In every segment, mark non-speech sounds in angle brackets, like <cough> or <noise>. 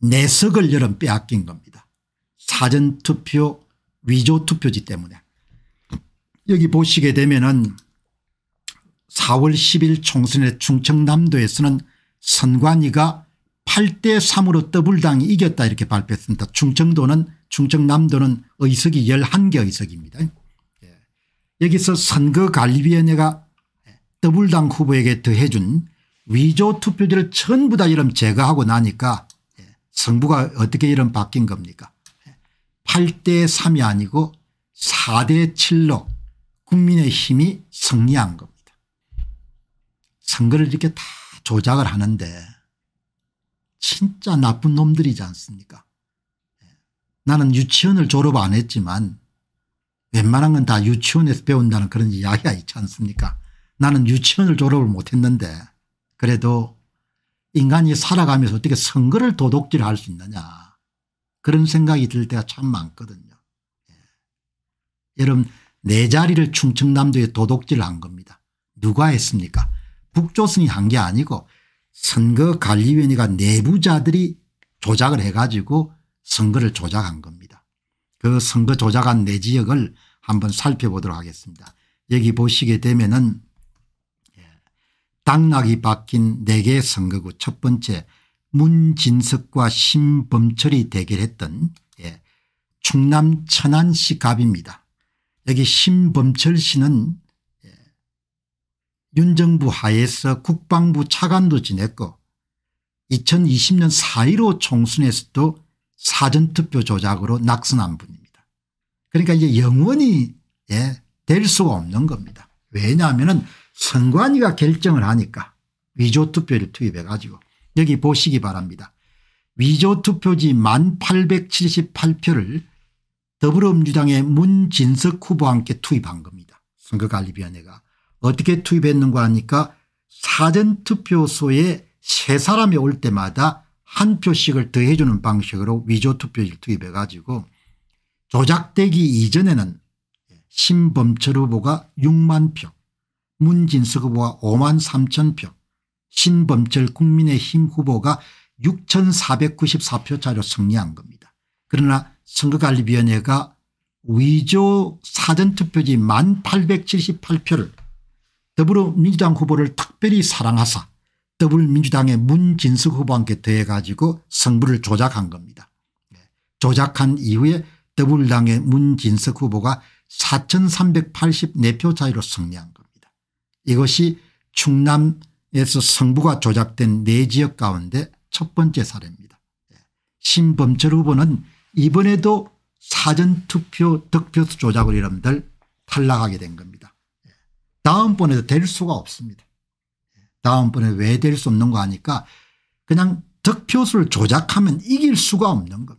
내석을 여름 빼앗긴 겁니다. 사전투표 위조투표지 때문에. 여기 보시게 되면은 4월 10일 총선의 충청남도에서는 선관위가 8대 3으로 더블당이 이겼다 이렇게 발표했습니다. 충청도는 충청남도는 의석이 11개 의석입니다. 예. 여기서 선거관리위원회가 더블당 후보에게 더해준 위조투표지를 전부 다 이름 제거하고 나니까 정부가 어떻게 이름 바뀐 겁니까 8대 3이 아니고 4대 7로 국민의 힘이 승리한 겁니다. 선거를 이렇게 다 조작을 하는데 진짜 나쁜 놈들이지 않습니까 나는 유치원을 졸업 안 했지만 웬만한 건 다 유치원에서 배운다는 그런 이야기가 있지 않습니까 나는 유치원을 졸업을 못했는데 그래도 인간이 살아가면서 어떻게 선거를 도둑질할 수 있느냐 그런 생각이 들 때가 참 많거든요. 예. 여러분 내 자리를 충청남도에 도둑질한 겁니다. 누가 했습니까 북조선이 한 게 아니고 선거관리위원회가 내부자들이 조작을 해가지고 선거를 조작한 겁니다. 그 선거 조작한 내 지역을 한번 살펴보도록 하겠습니다. 여기 보시게 되면은 당락이 바뀐 4개 선거구 첫 번째 문진석과 심범철이 대결했던 예, 충남 천안시 갑입니다. 여기 심범철 씨는 예, 윤정부 하에서 국방부 차관도 지냈고 2020년 4.15 총선에서도 사전투표 조작으로 낙선한 분입니다. 그러니까 이제 영원히 예, 될 수가 없는 겁니다. 왜냐하면 선관위가 결정을 하니까 위조투표를 투입해 가지고 여기 보시기 바랍니다. 위조투표지 1878표를 더불어민주당의 문진석 후보와 함께 투입한 겁니다. 선거관리위원회가 어떻게 투입했는가 하니까 사전투표소에 세 사람이 올 때마다 한 표씩을 더해 주는 방식으로 위조투표지를 투입해 가지고 조작되기 이전에는 신범철 후보가 6만 표 문진석 후보가 5만 3천 표 신범철 국민의힘 후보가 6494표 차로 승리한 겁니다. 그러나 선거관리위원회가 위조 사전투표지 1878표를 더불어민주당 후보를 특별히 사랑하사 더불어민주당의 문진석 후보한테 더해 가지고 성부를 조작한 겁니다. 네. 조작한 이후에 더불당의문진석 후보가 4384표 차이로 승리한 겁니다. 이것이 충남에서 성부가 조작된 네 지역 가운데 첫 번째 사례입니다. 예. 신범철 후보는 이번에도 사전투표 득표수 조작을 이름들 탈락하게 된 겁니다. 예. 다음번에도 될 수가 없습니다. 예. 다음번에 왜 될 수 없는 거 아니까 그냥 득표수를 조작하면 이길 수가 없는 겁니다.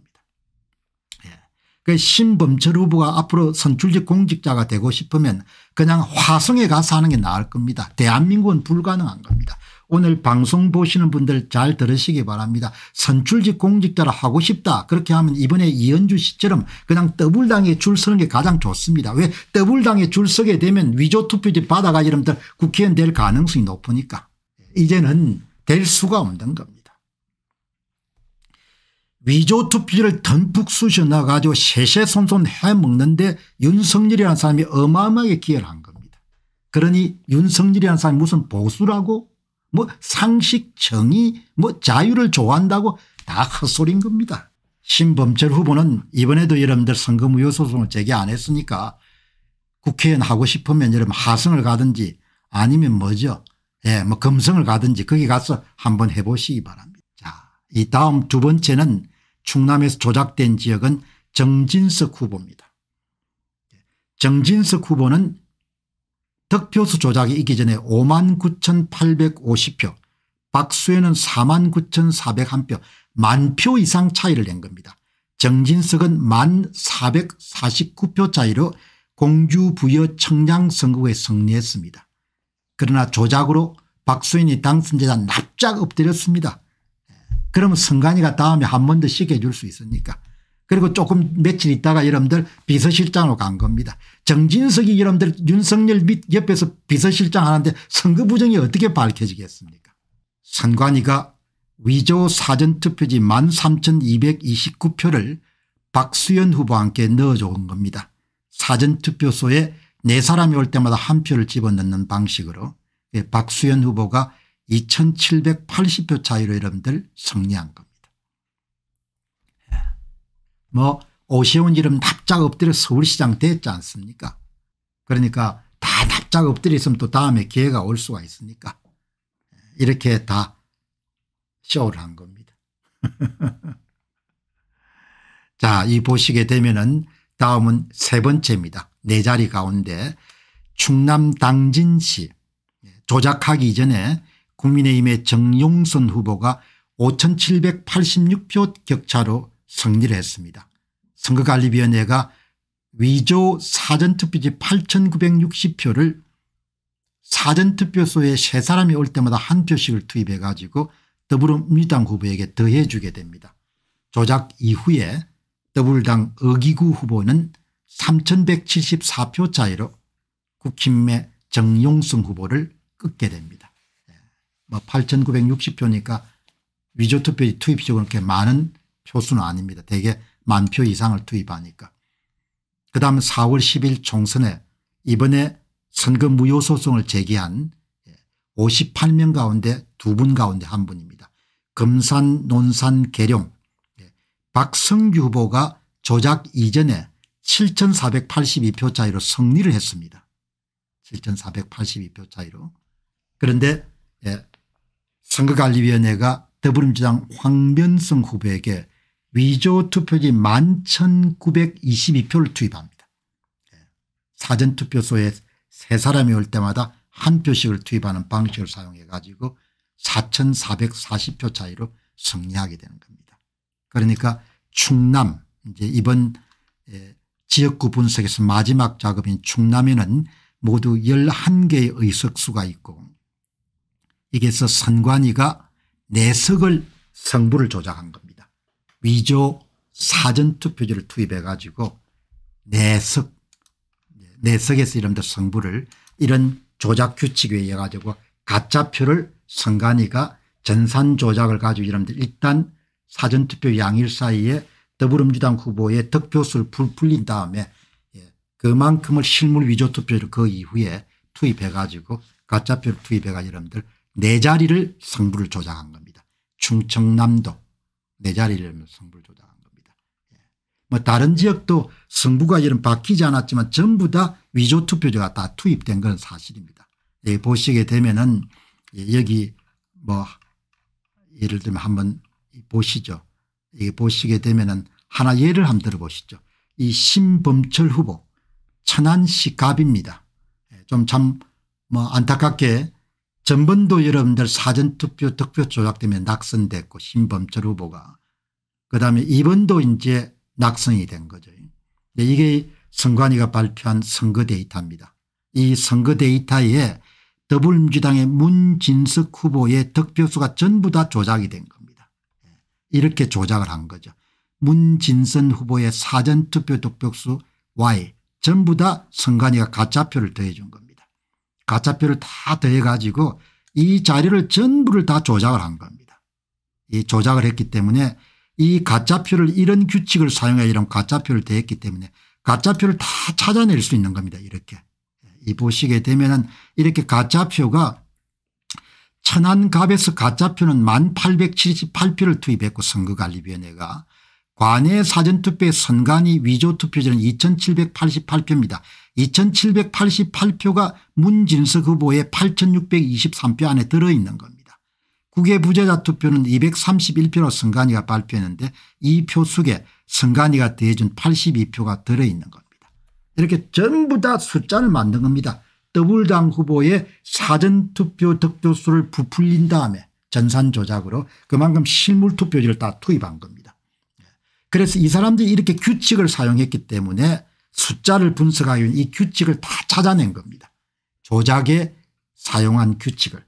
그 신범철 후보가 앞으로 선출직 공직자가 되고 싶으면 그냥 화성에 가서 하는 게 나을 겁니다. 대한민국은 불가능한 겁니다. 오늘 방송 보시는 분들 잘 들으시기 바랍니다. 선출직 공직자를 하고 싶다 그렇게 하면 이번에 이현주 씨처럼 그냥 더블당에 줄 서는 게 가장 좋습니다. 왜 더블당에 줄 서게 되면 위조투표지 받아가 지이러들 국회의원 될 가능성이 높으니까 이제는 될 수가 없는 겁니다. 위조 투표를 듬뿍 쑤셔나가지고 세세손손 해먹는데 윤석열이라는 사람이 어마어마하게 기여를 한 겁니다. 그러니 윤석열이라는 사람이 무슨 보수라고 뭐 상식 정의 뭐 자유를 좋아한다고 다 헛소리인 겁니다. 신범철 후보는 이번에도 여러분들 선거무효 소송을 제기 안 했으니까 국회의원 하고 싶으면 여러분 하승을 가든지 아니면 뭐죠 예, 뭐 금성을 가든지 거기 가서 한번 해보시기 바랍니다. 이 다음 두 번째는 충남에서 조작된 지역은 정진석 후보입니다. 정진석 후보는 득표수 조작이 있기 전에 5만 9,850표 박수에는 4만 9,401표 만 표 이상 차이를 낸 겁니다. 정진석은 만 449표 차이로 공주 부여 청량 선거에 승리했습니다. 그러나 조작으로 박수인이 당선자자 납작 엎드렸습니다. 그러면 선관위가 다음에 한 번 더 시켜줄 수 있으니까. 그리고 조금 며칠 있다가 여러분들 비서실장으로 간 겁니다. 정진석이 여러분들 윤석열 밑 옆에서 비서실장 하는데 선거 부정이 어떻게 밝혀지겠습니까 선관위가 위조 사전투표지 13,229표를 박수현 후보와 함께 넣어준 겁니다. 사전투표소에 네 사람이 올 때마다 한 표를 집어넣는 방식으로 예, 박수현 후보가 2780표 차이로 여러분들 승리한 겁니다. 예. 뭐 오세훈 이름 납작 엎드려 서울시장 됐지 않습니까 그러니까 다 납작 엎드려 있으면 또 다음에 기회가 올 수가 있으니까 예, 이렇게 다 쇼를 한 겁니다. <laughs> 자, 이 보시게 되면은 다음은 세 번째입니다. 네 자리 가운데 충남 당진시 예, 조작하기 이전에 국민의힘의 정용선 후보가 5786표 격차로 승리를 했습니다. 선거관리위원회가 위조 사전투표지 8960표를 사전투표소에 세 사람이 올 때마다 한 표씩을 투입해 가지고 더불어민주당 후보에게 더해 주게 됩니다. 조작 이후에 더불당 어기구 후보는 3174표 차이로 국힘의 정용승 후보를 끊게 됩니다. 뭐 8,960표니까 위조투표 투입식은 그렇게 많은 표수는 아닙니다. 대개 만 표 이상을 투입하니까. 그 다음 4월 10일 총선에 이번에 선거 무효 소송을 제기한 58명 가운데 두 분 가운데 한 분입니다. 금산 논산 계룡 예. 박성규 후보가 조작 이전에 7482표 차이로 승리를 했습니다. 7482표 차이로. 그런데 예, 선거관리위원회가 더불어민주당 황변성 후보에게 위조 투표지 11,922표를 투입합니다. 예. 사전투표소에 세 사람이 올 때마다 한 표씩을 투입하는 방식을 사용해 가지고 4,440표 차이로 승리하게 되는 겁니다. 그러니까 충남 이제 이번 예, 지역구 분석에서 마지막 작업인 충남에는 모두 11개의 의석수가 있고 이게서 선관위가 내석을 성부를 조작한 겁니다. 위조 사전투표지를 투입해 가지고 내석 내석에서 이른바 성부를 이런 조작 규칙에 의해 가지고 가짜표를 선관위가 전산 조작을 가지고 이른바 일단 사전투표 양일 사이에 더불어민주당 후보의 득표수를 풀린 다음에 예, 그만큼을 실물 위조 투표를 그 이후에 투입해 가지고 가짜표를 투입해 가지고 여러분들 네 자리를 승부를 조장한 겁니다. 충청남도 네 자리를 승부를 조장한 겁니다. 예. 뭐 다른 지역도 승부가 이런 바뀌지 않았지만 전부 다 위조 투표제가 다 투입된 건 사실입니다. 예, 보시게 되면은 예, 여기 뭐 예를 들면 한번 보시죠. 이 예, 보시게 되면은 하나 예를 한번 들어보시죠. 이 신범철 후보 천안시 갑입니다. 좀 참 뭐 안타깝게 전번도 여러분들 사전투표 득표 조작 때문에 낙선됐고 신범철 후보가 그다음에 이번도 이제 낙선이 된 거죠. 네, 이게 선관위가 발표한 선거 데이터입니다. 이 선거 데이터에 더불어민주당의 문진석 후보의 득표수가 전부 다 조작이 된 겁니다. 네, 이렇게 조작을 한 거죠. 문진선 후보의 사전투표 득표수 Y 전부 다 선관위가 가짜표를 더해준 겁니다. 가짜표를 다 더해가지고 이 자료를 전부를 다 조작을 한 겁니다. 이 조작을 했기 때문에 이 가짜표를 이런 규칙을 사용해 이런 가짜표를 대했기 때문에 가짜표를 다 찾아낼 수 있는 겁니다. 이렇게. 이 보시게 되면은 이렇게 가짜표가 천안갑에서 가짜표는 1878표를 투입했고 선거관리위원회가 관외 사전투표의 선관위 위조투표지는 2788표입니다. 2788표가 문진석 후보의 8623표 안에 들어있는 겁니다. 국외 부재자 투표는 231표로 선관위가 발표했는데 이 표속에 선관위가 대준 82표가 들어있는 겁니다. 이렇게 전부 다 숫자를 만든 겁니다. 더블당 후보의 사전투표 득표수를 부풀린 다음에 전산조작으로 그만큼 실물투표지를 다 투입한 겁니다. 그래서 이 사람들이 이렇게 규칙을 사용했기 때문에 숫자를 분석하기 위한 이 규칙을 다 찾아낸 겁니다. 조작에 사용한 규칙을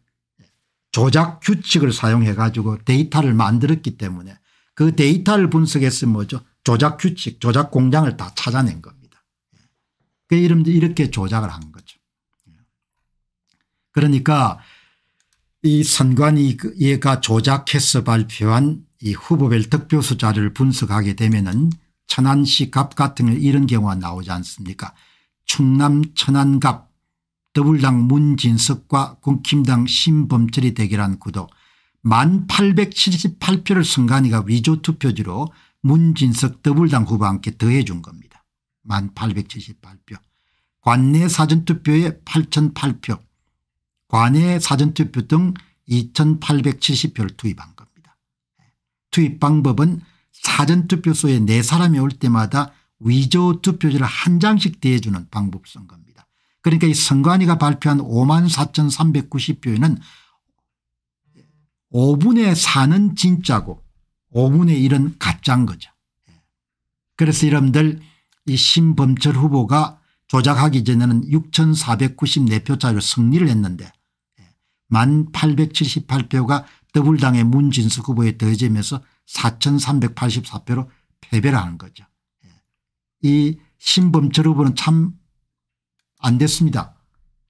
조작 규칙을 사용해 가지고 데이터를 만들었기 때문에 그 데이터를 분석해서 뭐죠 조작 규칙 조작 공장을 다 찾아낸 겁니다. 그 이름도 이렇게 조작을 한 거죠. 그러니까 이 선관위가 조작해서 발표한 이 후보별 득표 숫자를 분석하게 되면 은 천안시 갑 같은 이런 경우가 나오지 않습니까 충남 천안갑 더불당 문진석과 국힘당 신범철이 대결한 구도 1878표를 승관위가 위조투표지로 문진석 더불당 후보와 함께 더해 준 겁니다. 1878표. 관내 사전투표에 8008표 관내 사전투표 등 2870표를 투입한 투입 방법은 사전투표소에 네 사람이 올 때마다 위조 투표지를 한 장씩 대해주는 방법 선거입니다. 그러니까 이 선관위가 발표한 5만 4,390표에는 5분의 4는 진짜고 5분의 1은 가짜인 거죠. 예. 그래서 여러분들 이 신범철 후보가 조작하기 전에는 6,494표 차로 승리를 했는데 1,878표가 더불당의 문진숙 후보에 더해지면서 4384표로 패배를 하는 거죠. 예. 이 신범철 후보는 참 안 됐습니다.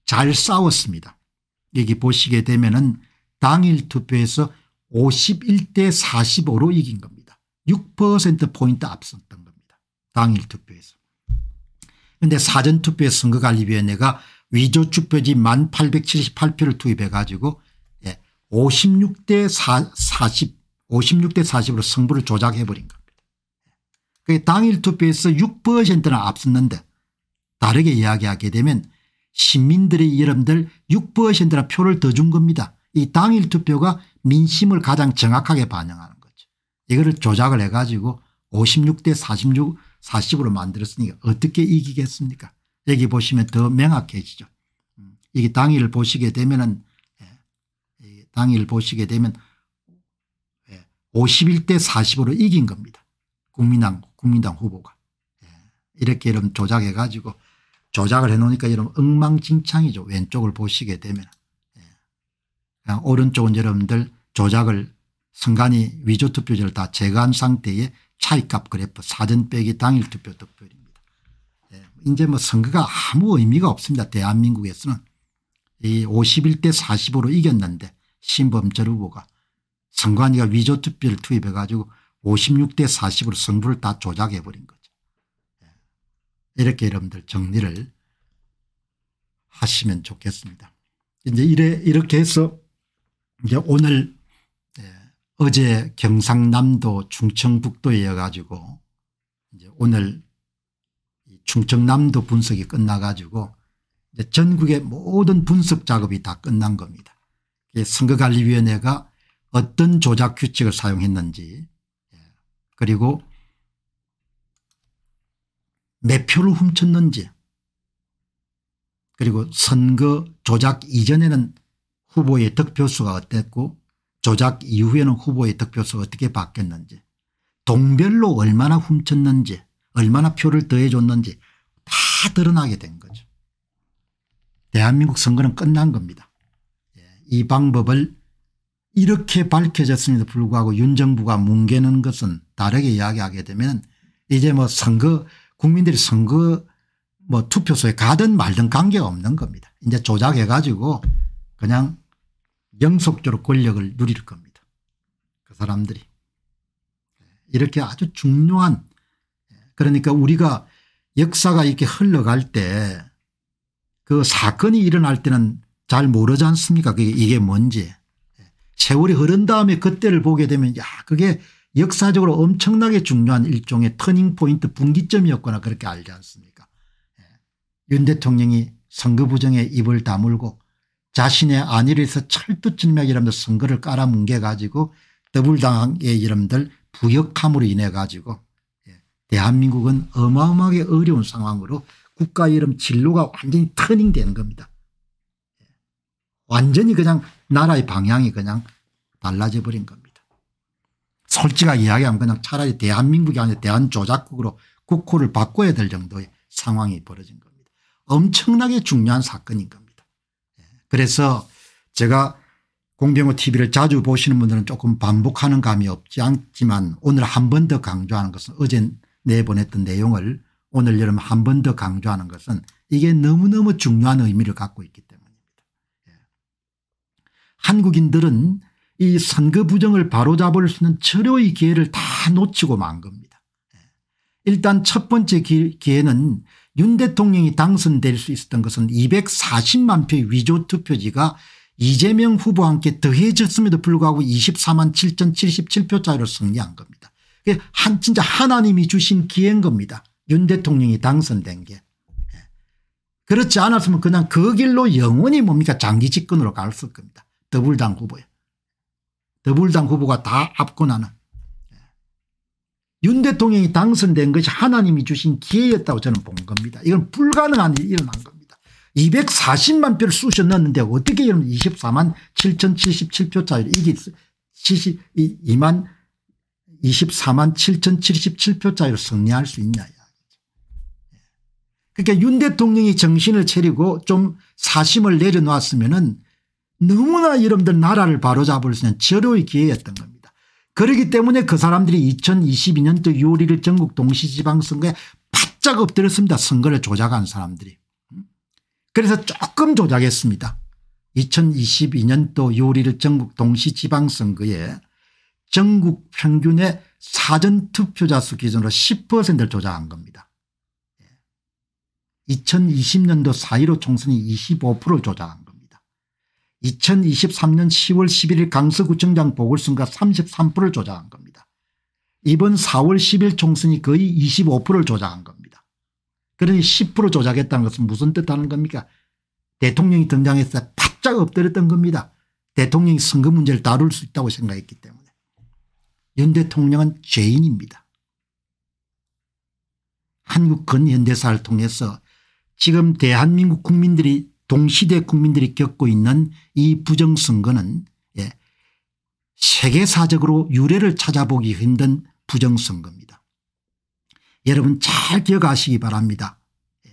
잘 싸웠습니다. 여기 보시게 되면 은 당일 투표에서 51대 45로 이긴 겁니다. 6%포인트 앞섰던 겁니다. 당일 투표에서. 그런데 사전투표에 선거관리위원회가 위조투표지 1878표를 투입해 가지고 56대 4, 0 56대 40으로 승부를 조작해버린 겁니다. 그 당일 투표에서 6%나 앞섰는데 다르게 이야기하게 되면 시민들의 여러분들 6%나 표를 더 준 겁니다. 이 당일 투표가 민심을 가장 정확하게 반영하는 거죠. 이거를 조작을 해가지고 56대 46, 40으로 만들었으니까 어떻게 이기겠습니까? 여기 보시면 더 명확해지죠. 음, 이게 당일을 보시게 되면은 당일 보시게 되면 51대 예, 40으로 이긴 겁니다. 국민당, 국민당 후보가. 예, 이렇게 이런 조작해 가지고 조작을 해 놓으니까 이런 엉망진창이죠. 왼쪽을 보시게 되면. 예. 오른쪽은 여러분들 조작을 선관위 위조투표지를 다 제거한 상태의 차이값 그래프 사전 빼기 당일 투표 득표입니다 이제 뭐 선거가 아무 의미가 없습니다. 대한민국에서는 이 51대 40으로 이겼는데 신범철 후보가 선관위가 위조투표를 투입해 가지고 56대 40으로 승부를 다 조작해 버린 거죠. 예. 이렇게 여러분들 정리를 하시면 좋겠습니다. 이제 이래 이렇게 해서 이제 오늘 예, 어제 경상남도 충청북도에 이어가지고 이제 오늘 충청남도 분석이 끝나가지고 전국의 모든 분석 작업이 다 끝난 겁니다. 선거관리위원회가 어떤 조작 규칙을 사용했는지 예, 그리고 몇 표를 훔쳤는지 그리고 선거 조작 이전에는 후보의 득표수가 어땠고 조작 이후에는 후보의 득표수가 어떻게 바뀌었는지 동별로 얼마나 훔쳤는지 얼마나 표를 더해줬는지 다 드러나게 된 거죠. 대한민국 선거는 끝난 겁니다. 이 방법을 이렇게 밝혀졌음에도 불구하고 윤 정부가 뭉개는 것은 다르게 이야기하게 되면 이제 뭐 선거 국민들이 선거 뭐 투표소에 가든 말든 관계가 없는 겁니다. 이제 조작해 가지고 그냥 영속적으로 권력을 누릴 겁니다. 그 사람들이. 이렇게 아주 중요한 그러니까 우리가 역사가 이렇게 흘러갈 때 그 사건이 일어날 때는 잘 모르지 않습니까 이게 뭔지. 세월이 흐른 다음에 그때를 보게 되면 야 그게 역사적으로 엄청나게 중요한 일종의 터닝포인트 분기점이었거나 그렇게 알지 않습니까 예. 윤 대통령이 선거 부정에 입을 다물고 자신의 안위에서 철두철미하게 선거를 깔아뭉개 가지고 더불당의 이름들 부역함으로 인해 가지고 예, 대한민국은 어마어마하게 어려운 상황으로 국가 이름 진로가 완전히 터닝된 겁니다. 완전히 그냥 나라의 방향이 그냥 달라져 버린 겁니다. 솔직하게 이야기하면 그냥 차라리 대한민국이 아니라 대한조작국으로 국호를 바꿔야 될 정도의 상황이 벌어진 겁니다. 엄청나게 중요한 사건인 겁니다. 예, 그래서 제가 공병호 TV를 자주 보시는 분들은 조금 반복하는 감이 없지 않지만 오늘 한 번 더 강조하는 것은 어제 내보냈던 내용을 오늘 여러분 한 번 더 강조하는 것은 이게 너무너무 중요한 의미를 갖고 있기 때문에 한국인들은 이 선거 부정을 바로잡을 수 있는 철호의 기회를 다 놓치고 만 겁니다. 예. 일단 첫 번째 기회는 윤 대통령이 당선될 수 있었던 것은 240만 표의 위조 투표지가 이재명 후보와 함께 더해졌음에도 불구하고 24만 7,077표 차이로 승리한 겁니다. 한 진짜 하나님이 주신 기회인 겁니다. 윤 대통령이 당선된 게. 예. 그렇지 않았으면 그냥 그 길로 영원히 뭡니까 장기 집권으로 갈수 겁니다. 더불당 후보예요. 더불당 후보가 다 압권하는. 윤 대통령이 당선된 것이 하나님이 주신 기회였다고 저는 본 겁니다. 이건 불가능한 일이 일어난 겁니다. 240만 표를 쑤셔 넣는데 어떻게 이런 24만 7,077표 차이 이길 72만 24만 7,077표 차이로 승리할 수 있냐. 그러니까 윤 대통령이 정신을 차리고 좀 사심을 내려놓았으면 너무나 여러분들 나라를 바로잡을 수 있는 절호의 기회였던 겁니다. 그러기 때문에 그 사람들이 2022년도 6월 1일 전국 동시지방선거에 바짝 엎드렸습니다. 선거를 조작한 사람들이. 음? 그래서 조금 조작했습니다. 2022년도 6월 1일 전국 동시지방선거에 전국 평균의 사전투표자 수 기준으로 10%를 조작한 겁니다. 2020년도 예. 4.15 총선이 25%를 조작한 2023년 10월 11일 강서구청장 보궐선거 33%를 조작한 겁니다. 이번 4월 10일 총선이 거의 25%를 조작한 겁니다. 그러니 10% 조작했다는 것은 무슨 뜻하는 겁니까 대통령이 등장했을 때 바짝 엎드렸던 겁니다. 대통령이 선거 문제를 다룰 수 있다고 생각했기 때문에 윤 대통령은 죄인입니다. 한국 근현대사를 통해서 지금 대한민국 국민들이 동시대 국민들이 겪고 있는 이 부정선거는 예, 세계사적으로 유례를 찾아보기 힘든 부정선거입니다. 여러분 잘 기억하시기 바랍니다. 예,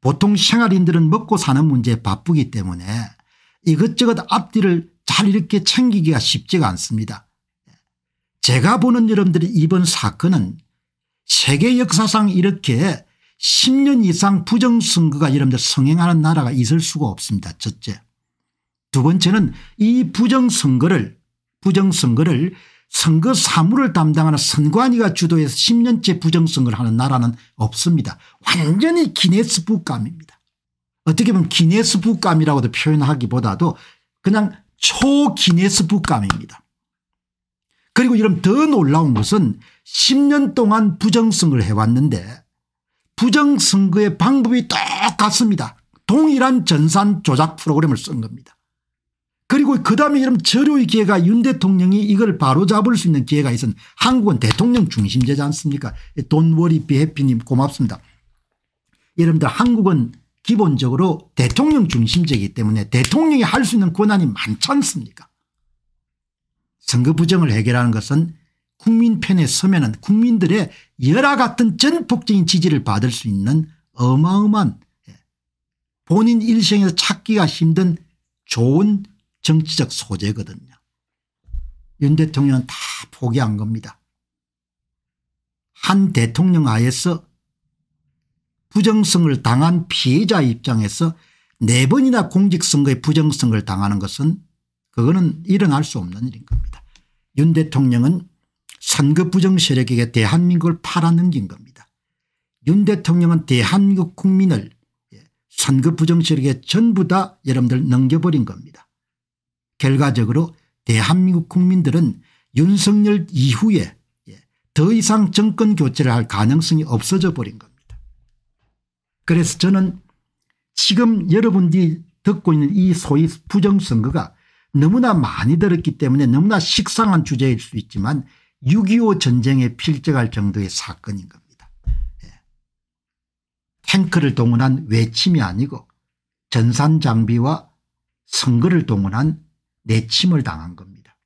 보통 생활인들은 먹고 사는 문제에 바쁘기 때문에 이것저것 앞뒤를 잘 이렇게 챙기기가 쉽지가 않습니다. 예, 제가 보는 여러분들이 이번 사건은 세계 역사상 이렇게 10년 이상 부정선거가 여러분들 성행하는 나라가 있을 수가 없습니다. 첫째. 두 번째는 이 부정선거를 부정선거를 선거 사무를 담당하는 선관위가 주도해서 10년째 부정선거를 하는 나라는 없습니다. 완전히 기네스북감입니다. 어떻게 보면 기네스북감이라고도 표현하기보다도 그냥 초기네스북감입니다. 그리고 이런 더 놀라운 것은 10년 동안 부정선거를 해왔는데 부정선거의 방법이 똑같습니다. 동일한 전산 조작 프로그램을 쓴 겁니다. 그리고 그 다음에 이런 절호의 기회가 윤 대통령이 이걸 바로잡을 수 있는 기회가 있은 한국은 대통령 중심제지 않습니까 돈워리 예, 비해피님 고맙습니다. 여러분들 한국은 기본적으로 대통령 중심제이기 때문에 대통령이 할 수 있는 권한이 많지 않습니까 선거 부정을 해결하는 것은 국민 편에 서면은 국민들의 열화 같은 전폭적인 지지를 받을 수 있는 어마어마한 예, 본인 일생에서 찾기가 힘든 좋은 정치적 소재거든요. 윤 대통령은 다 포기한 겁니다. 한 대통령 하에서 부정성을 당한 피해자 입장에서 네 번이나 공직선거에 부정성을 당하는 것은 그거는 일어날 수 없는 일인 겁니다. 윤 대통령은 선거 부정 세력에게 대한민국을 팔아넘긴 겁니다. 윤 대통령은 대한민국 국민을 예, 선거 부정 세력에 전부 다 여러분들 넘겨버린 겁니다. 결과적으로 대한민국 국민들은 윤석열 이후에 예, 더 이상 정권 교체를 할 가능성이 없어져 버린 겁니다. 그래서 저는 지금 여러분들이 듣고 있는 이 소위 부정선거가 너무나 많이 들었기 때문에 너무나 식상한 주제일 수 있지만 6.25 전쟁에 필적할 정도의 사건인 겁니다. 예. 탱크를 동원한 외침이 아니고 전산 장비와 선거를 동원한 내침을 당한 겁니다.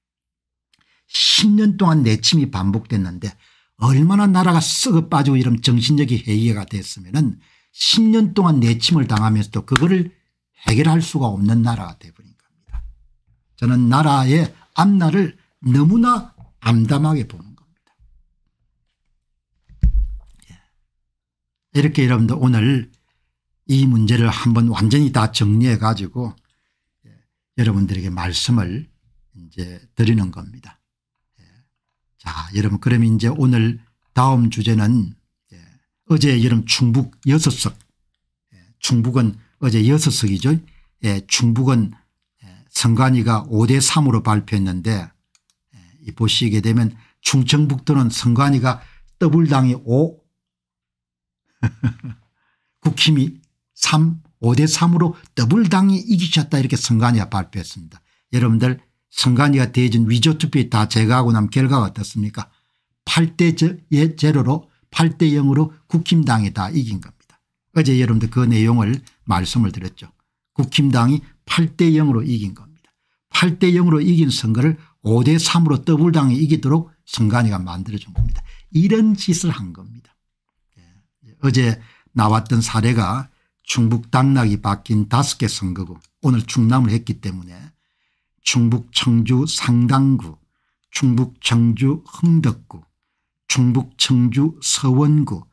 10년 동안 내침이 반복됐는데 얼마나 나라가 썩어 빠지고 이런 정신력이 해이해가 됐으면 10년 동안 내침을 당하면서도 그거를 해결할 수가 없는 나라가 돼버린 겁니다. 저는 나라의 앞날을 너무나 암담하게 보는 겁니다. 예. 이렇게 여러분들 오늘 이 문제를 한번 완전히 다 정리해 가지고 예, 여러분들에게 말씀을 이제 드리는 겁니다. 예. 자 여러분 그럼 이제 오늘 다음 주제는 어제 여름 충북 여섯 석 충북은 어제 여섯 석이죠. 충북은 선관위가 5대 3으로 발표했는데 보시게 되면 충청북도는 선관위가 더블당이 5 <laughs> 국힘이 3 5대 3으로 더블당이 이기셨다 이렇게 선관위가 발표했습니다. 여러분들 선관위가 대진 위조투표에 다 제거하고 난 결과가 어떻습니까 8대 예, 제로로 8대 0으로 국힘당이 다 이긴 겁니다. 어제 여러분들 그 내용을 말씀을 드렸죠. 국힘당이 8대 0으로 이긴 겁니다. 8대 0으로 이긴 선거를 5대 3으로 더블당이 이기도록 선관위가 만들어준 겁니다. 이런 짓을 한 겁니다. 예, 어제 나왔던 사례가 충북 당락이 바뀐 다섯 개 선거구 오늘 충남을 했기 때문에 충북 청주 상당구 충북 청주 흥덕구 충북 청주 서원구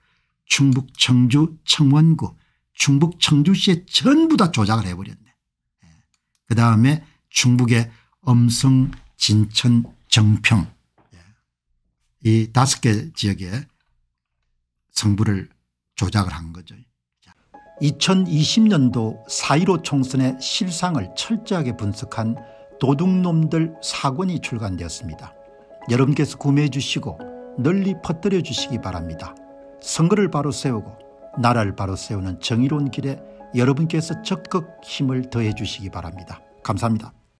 충북 청주 청원구 충북 청주시에 전부 다 조작을 해버렸네. 예, 그다음에 충북의 엄성 진천 정평 이 다섯 개 지역에 성부를 조작을 한 거죠. 2020년도 4.15 총선의 실상을 철저하게 분석한 도둑놈들 사권이 출간되었습니다. 여러분께서 구매해 주시고 널리 퍼뜨려 주시기 바랍니다. 선거를 바로 세우고 나라를 바로 세우는 정의로운 길에 여러분께서 적극 힘을 더해 주시기 바랍니다. 감사합니다.